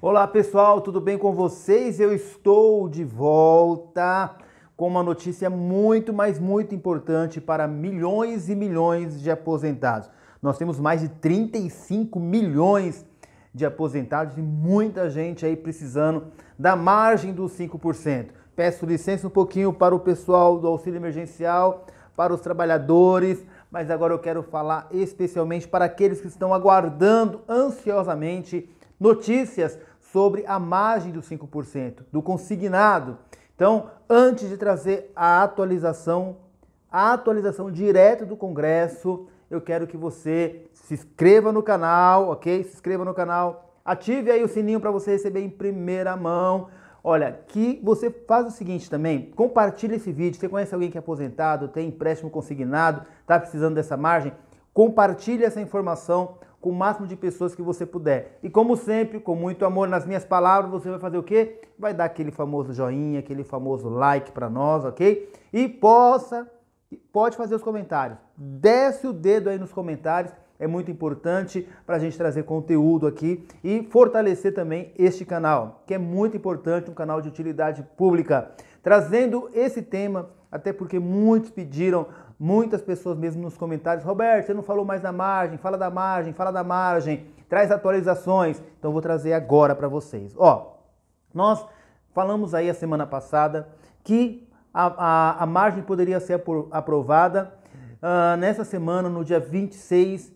Olá pessoal, tudo bem com vocês? Eu estou de volta com uma notícia muito, mas muito importante para milhões e milhões de aposentados. Nós temos mais de 35 milhões de aposentados e muita gente aí precisando da margem dos 5%. Peço licença um pouquinho para o pessoal do auxílio emergencial, para os trabalhadores, mas agora eu quero falar especialmente para aqueles que estão aguardando ansiosamente notícias sobre a margem dos 5% do consignado. Então, antes de trazer a atualização, a atualização direta do Congresso, eu quero que você se inscreva no canal, ok? Se inscreva no canal, ative aí o sininho para você receber em primeira mão. Olha, que você faz o seguinte também, compartilha esse vídeo. Você conhece alguém que é aposentado, tem empréstimo consignado, está precisando dessa margem? Compartilha essa informação com o máximo de pessoas que você puder. E como sempre, com muito amor nas minhas palavras, você vai fazer o quê? Vai dar aquele famoso joinha, aquele famoso like para nós, ok? E possa, pode fazer os comentários. Desce o dedo aí nos comentários é muito importante para a gente trazer conteúdo aqui e fortalecer também este canal, que é muito importante, um canal de utilidade pública. Trazendo esse tema até porque muitos pediram, muitas pessoas mesmo nos comentários, Roberto, você não falou mais da margem, fala da margem, fala da margem, traz atualizações. Então vou trazer agora para vocês. Ó, nós falamos aí a semana passada que a, a, a margem poderia ser aprovada uh, nessa semana, no dia 26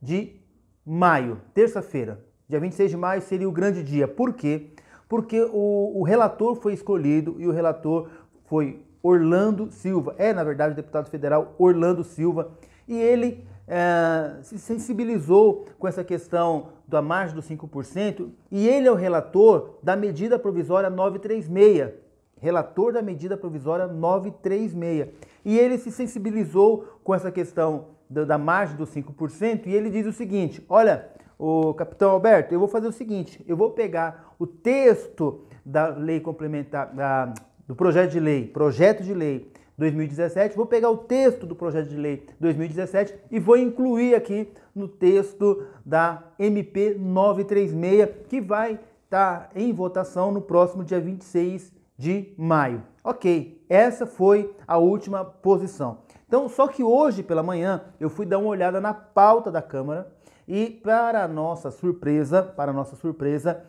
de maio, terça-feira. Dia 26 de maio seria o grande dia. Por quê? Porque o, o relator foi escolhido e o relator foi Orlando Silva. É, na verdade, o deputado federal Orlando Silva. E ele é, se sensibilizou com essa questão da margem dos 5% e ele é o relator da medida provisória 936. Relator da medida provisória 936. E ele se sensibilizou com essa questão da, da margem dos 5% e ele diz o seguinte: olha, o capitão Alberto, eu vou fazer o seguinte, eu vou pegar o texto da lei complementar da do projeto de lei, projeto de lei 2017, vou pegar o texto do projeto de lei 2017 e vou incluir aqui no texto da MP 936, que vai estar tá em votação no próximo dia 26 de maio. Ok, essa foi a última posição. Então, só que hoje pela manhã eu fui dar uma olhada na pauta da Câmara e, para nossa surpresa, para nossa surpresa,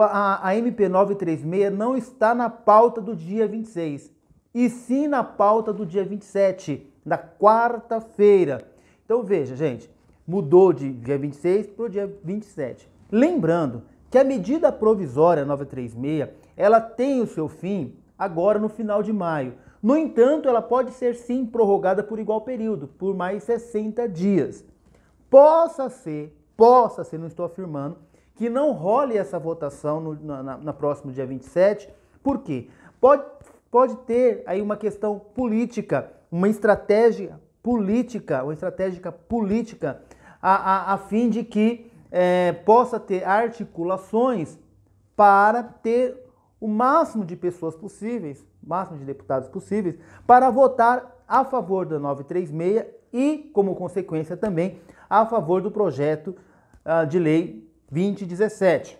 a, a MP936 não está na pauta do dia 26, e sim na pauta do dia 27, na quarta-feira. Então veja, gente, mudou de dia 26 para o dia 27. Lembrando que a medida provisória 936, ela tem o seu fim agora no final de maio. No entanto, ela pode ser sim prorrogada por igual período, por mais 60 dias. Possa ser, possa ser, não estou afirmando, que não role essa votação no, na, na próximo dia 27. Por quê? Pode, pode ter aí uma questão política, uma estratégia política, uma estratégica política, a, a, a fim de que é, possa ter articulações para ter o máximo de pessoas possíveis, máximo de deputados possíveis, para votar a favor da 936 e, como consequência, também a favor do projeto uh, de lei 2017.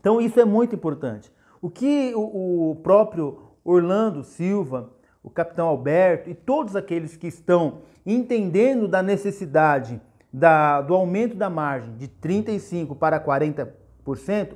Então isso é muito importante. O que o, o próprio Orlando Silva, o capitão Alberto e todos aqueles que estão entendendo da necessidade da, do aumento da margem de 35% para 40%,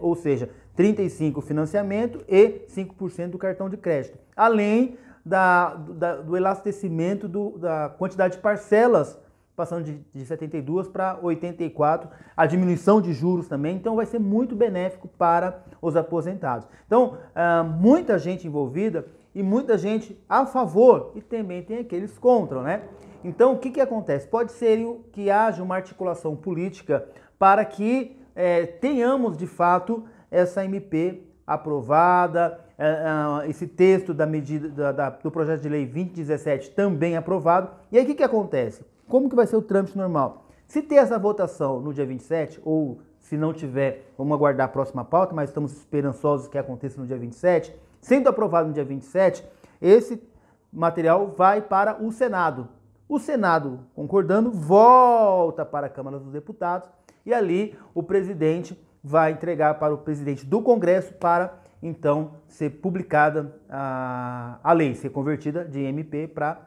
ou seja, 35% financiamento e 5% do cartão de crédito, além da, da, do elastecimento do, da quantidade de parcelas passando de, de 72 para 84, a diminuição de juros também, então vai ser muito benéfico para os aposentados. Então, ah, muita gente envolvida e muita gente a favor e também tem aqueles contra, né? Então, o que, que acontece? Pode ser que haja uma articulação política para que eh, tenhamos, de fato, essa MP aprovada, eh, ah, esse texto da medida da, da, do projeto de lei 2017 também aprovado. E aí o que, que acontece? como que vai ser o trâmite normal? Se ter essa votação no dia 27, ou se não tiver, vamos aguardar a próxima pauta, mas estamos esperançosos que aconteça no dia 27, sendo aprovado no dia 27, esse material vai para o Senado. O Senado, concordando, volta para a Câmara dos Deputados e ali o presidente vai entregar para o presidente do Congresso para então ser publicada a, a lei, ser convertida de MP para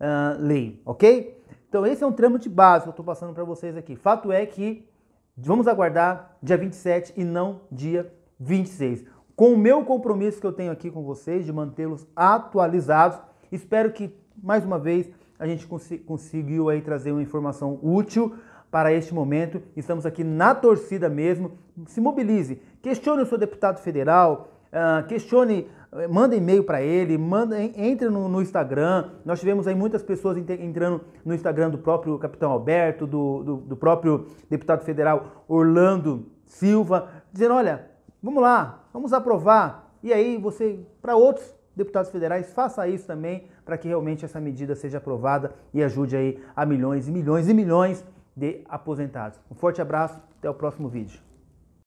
uh, lei, ok? Então esse é um trâmite básico que eu estou passando para vocês aqui. Fato é que vamos aguardar dia 27 e não dia 26. Com o meu compromisso que eu tenho aqui com vocês de mantê-los atualizados, espero que mais uma vez a gente cons conseguiu aí trazer uma informação útil para este momento. Estamos aqui na torcida mesmo. Se mobilize, questione o seu deputado federal, ah, questione, eh, manda e-mail para ele, manda, entre no, no, Instagram. Nós tivemos aí muitas pessoas entrando no Instagram do próprio Capitão Alberto, do, do, do próprio deputado federal Orlando Silva, dizendo: olha, vamos lá, vamos aprovar. E aí você, para outros deputados federais, faça isso também para que realmente essa medida seja aprovada e ajude aí a milhões e milhões e milhões de aposentados. Um forte abraço, até o próximo vídeo.